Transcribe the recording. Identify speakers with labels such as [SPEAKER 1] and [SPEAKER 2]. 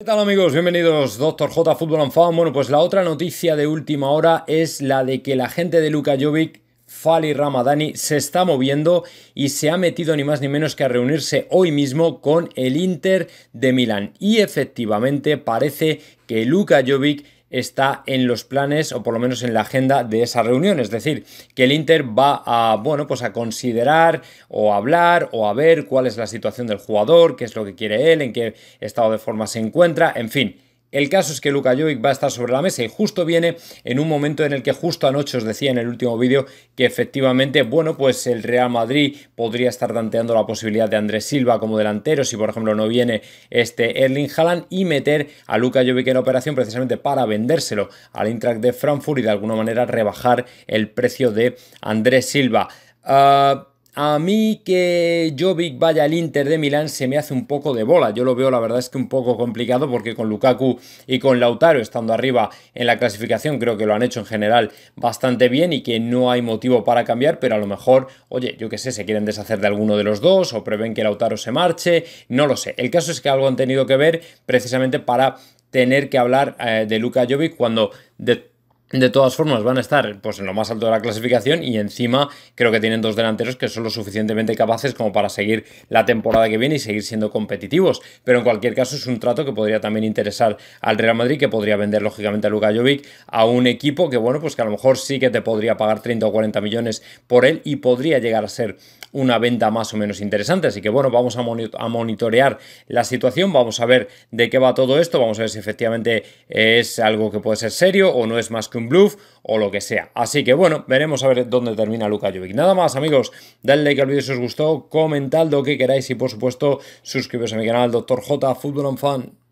[SPEAKER 1] ¿Qué tal amigos? Bienvenidos Doctor J Fútbol and Fan. Bueno, pues la otra noticia de última hora es la de que la gente de Luka Jovic, Fali Ramadani, se está moviendo y se ha metido ni más ni menos que a reunirse hoy mismo con el Inter de Milán. Y efectivamente parece que Luka Jovic está en los planes o por lo menos en la agenda de esa reunión. Es decir, que el Inter va a, bueno, pues a considerar o hablar o a ver cuál es la situación del jugador, qué es lo que quiere él, en qué estado de forma se encuentra, en fin el caso es que Luka Jovic va a estar sobre la mesa y justo viene en un momento en el que justo anoche os decía en el último vídeo que efectivamente, bueno, pues el Real Madrid podría estar tanteando la posibilidad de Andrés Silva como delantero si por ejemplo no viene este Erling Haaland y meter a Luka Jovic en operación precisamente para vendérselo al Intrac de Frankfurt y de alguna manera rebajar el precio de Andrés Silva. Ah, a mí que Jovic vaya al Inter de Milán se me hace un poco de bola. Yo lo veo, la verdad es que un poco complicado porque con Lukaku y con Lautaro estando arriba en la clasificación creo que lo han hecho en general bastante bien y que no hay motivo para cambiar, pero a lo mejor, oye, yo qué sé, se quieren deshacer de alguno de los dos o prevén que Lautaro se marche, no lo sé. El caso es que algo han tenido que ver precisamente para tener que hablar eh, de Luka Jovic cuando de de todas formas van a estar pues en lo más alto de la clasificación y encima creo que tienen dos delanteros que son lo suficientemente capaces como para seguir la temporada que viene y seguir siendo competitivos, pero en cualquier caso es un trato que podría también interesar al Real Madrid que podría vender lógicamente a Luka Jovic a un equipo que bueno, pues que a lo mejor sí que te podría pagar 30 o 40 millones por él y podría llegar a ser una venta más o menos interesante. Así que bueno, vamos a, monitorear la situación, vamos a ver de qué va todo esto, vamos a ver si efectivamente es algo que puede ser serio o no es más que un bluff o lo que sea. Así que bueno, veremos a ver dónde termina Luca Jovic. Nada más amigos, dadle like al vídeo si os gustó, comentad lo que queráis y por supuesto suscribiros a mi canal Doctor J Football on Fan.